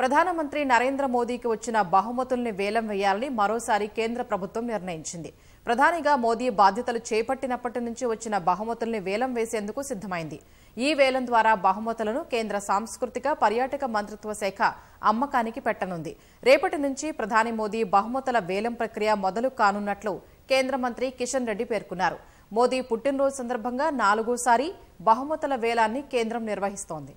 ప్రధానమంత్రి నరేంద్ర మోదీకి వచ్చిన బహుమతుల్ని వేలం వేయాలని మరోసారి కేంద్ర ప్రభుత్వం నిర్ణయించింది ప్రధానిగా మోదీ బాధ్యతలు చేపట్టినప్పటి నుంచి వచ్చిన బహుమతుల్ని వేలం వేసేందుకు సిద్దమైంది ఈ వేలం ద్వారా బహుమతులను కేంద్ర సాంస్కృతిక పర్యాటక మంత్రిత్వ శాఖ అమ్మకానికి పెట్టనుంది రేపటి నుంచి ప్రధాని మోదీ బహుమతుల వేలం ప్రక్రియ మొదలు కానున్నట్లు కేంద్ర మంత్రి కిషన్ రెడ్డి పేర్కొన్నారు మోదీ పుట్టినరోజు సందర్భంగా నాలుగోసారి బహుమతుల వేలాన్ని కేంద్రం నిర్వహిస్తోంది